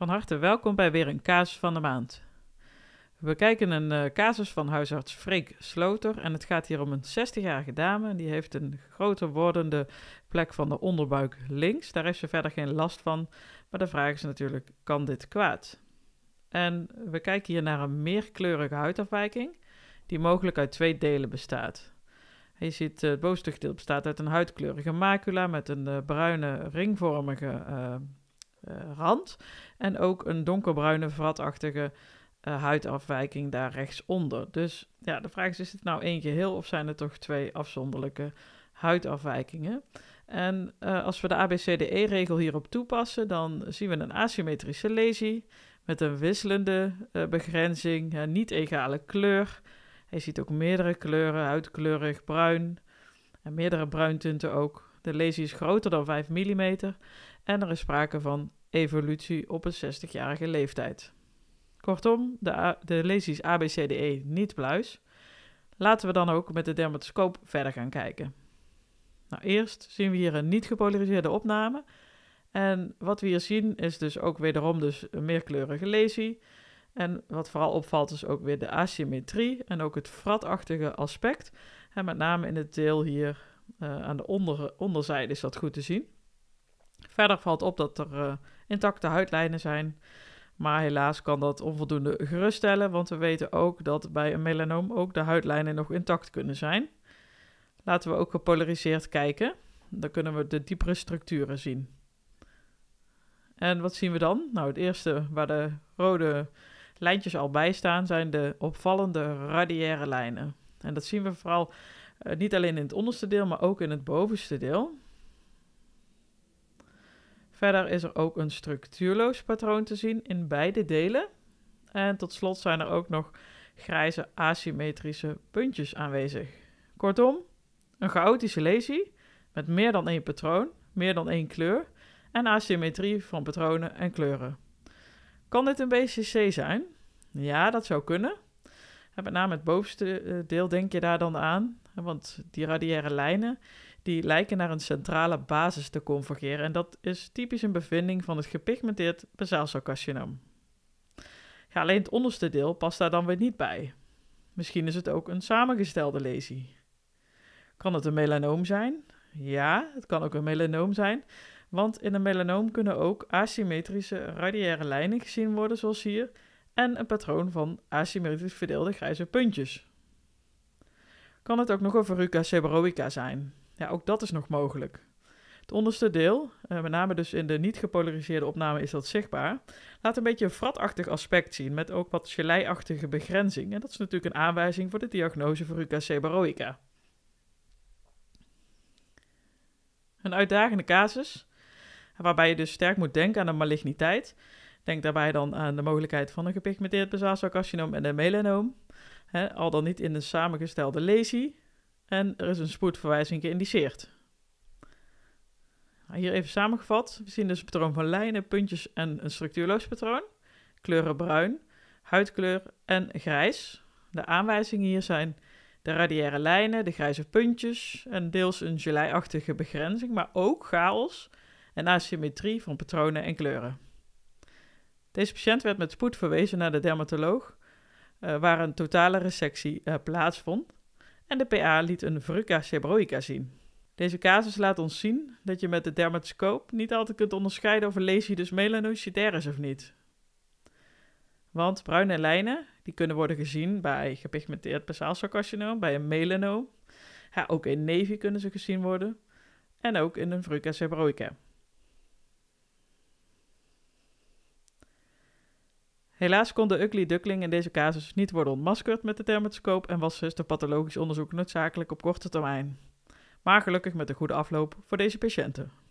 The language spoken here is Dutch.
Van harte welkom bij weer een Kaas van de Maand. We bekijken een eh, casus van huisarts Freek Sloter. En het gaat hier om een 60-jarige dame. Die heeft een groter wordende plek van de onderbuik links. Daar heeft ze verder geen last van. Maar de vraag is natuurlijk: kan dit kwaad? En we kijken hier naar een meerkleurige huidafwijking, die mogelijk uit twee delen bestaat. Je ziet, eh, het bovenste gedeelte bestaat uit een huidkleurige macula met een eh, bruine ringvormige eh, rand. En ook een donkerbruine, vratachtige eh, huidafwijking daar rechtsonder. Dus ja, de vraag is: is het nou één geheel of zijn het toch twee afzonderlijke huidafwijkingen? En eh, als we de ABCDE-regel hierop toepassen, dan zien we een asymmetrische lesie met een wisselende begrenzing, niet egale kleur. Je ziet ook meerdere kleuren, huidkleurig, bruin en meerdere bruintinten ook. De lesie is groter dan 5 mm en er is sprake van evolutie op een 60-jarige leeftijd. Kortom, de, de lesies ABCDE niet pluis. Laten we dan ook met de dermatoscoop verder gaan kijken. Nou, eerst zien we hier een niet gepolariseerde opname. En wat we hier zien is dus ook wederom dus een meerkleurige lesie. En wat vooral opvalt is ook weer de asymmetrie en ook het fratachtige aspect. En met name in het deel hier eh, aan de onder, onderzijde is dat goed te zien. Verder valt op dat er eh, intacte huidlijnen zijn. Maar helaas kan dat onvoldoende geruststellen, want we weten ook dat bij een melanoom ook de huidlijnen nog intact kunnen zijn. Laten we ook gepolariseerd kijken. Dan kunnen we de diepere structuren zien. En wat zien we dan? Nou, het eerste waar de rode lijntjes al bij staan zijn de opvallende radiaire lijnen. En dat zien we vooral eh, niet alleen in het onderste deel, maar ook in het bovenste deel. Verder is er ook een structuurloos patroon te zien in beide delen. En tot slot zijn er ook nog grijze asymmetrische puntjes aanwezig. Kortom, een chaotische lesie met meer dan één patroon, meer dan één kleur en asymmetrie van patronen en kleuren. Kan dit een BCC zijn? Ja, dat zou kunnen. met name het bovenste eh, deel denk je daar dan aan, want die radiaire lijnen die lijken naar een centrale basis te convergeren en dat is typisch een bevinding van het gepigmenteerd bazaalcelcarcinoom. Ja, alleen het onderste deel past daar dan weer niet bij. Misschien is het ook een samengestelde lesie. Kan het een melanoom zijn? Ja, het kan ook een melanoom zijn, want in een melanoom kunnen ook asymmetrische radiaire lijnen gezien worden, zoals hier, en een patroon van asymmetrisch verdeelde grijze puntjes. Kan het ook nog een verruca seborrhoica zijn? Ja, ook dat is nog mogelijk. Het onderste deel, eh, met name dus in de niet gepolariseerde opname is dat zichtbaar, laat een beetje een fratachtig aspect zien met ook wat geleiachtige begrenzing. En dat is natuurlijk een aanwijzing voor de diagnose verruca baroica. Een uitdagende casus, waarbij je dus sterk moet denken aan de maligniteit. Denk daarbij dan aan de mogelijkheid van een gepigmenteerd basaalcelcarcinoom en een melanoom. al dan niet in een samengestelde lesie. En er is een spoedverwijzing geïndiceerd. Nou, hier even samengevat. We zien dus een patroon van lijnen, puntjes en een structuurloos patroon. Kleuren bruin, huidkleur en grijs. De aanwijzingen hier zijn de radiaire lijnen, de grijze puntjes en deels een geleiachtige begrenzing, maar ook chaos en asymmetrie van patronen en kleuren. Deze patiënt werd met spoed verwezen naar de dermatoloog, eh, waar een totale resectie eh, plaatsvond en de PA liet een Verruca seborrhoica zien. Deze casus laat ons zien dat je met de dermatoscoop niet altijd kunt onderscheiden of een lesie dus melanocytair is of niet. Want bruine lijnen, die kunnen worden gezien bij gepigmenteerd basaalcelcarcinoom, bij een melanoom. Ja, ook in nevi kunnen ze gezien worden en ook in een Verruca cebroica. Helaas kon de ugly duckling in deze casus niet worden ontmaskerd met de thermoscoop en was dus de pathologisch onderzoek noodzakelijk op korte termijn. Maar gelukkig met een goede afloop voor deze patiënten.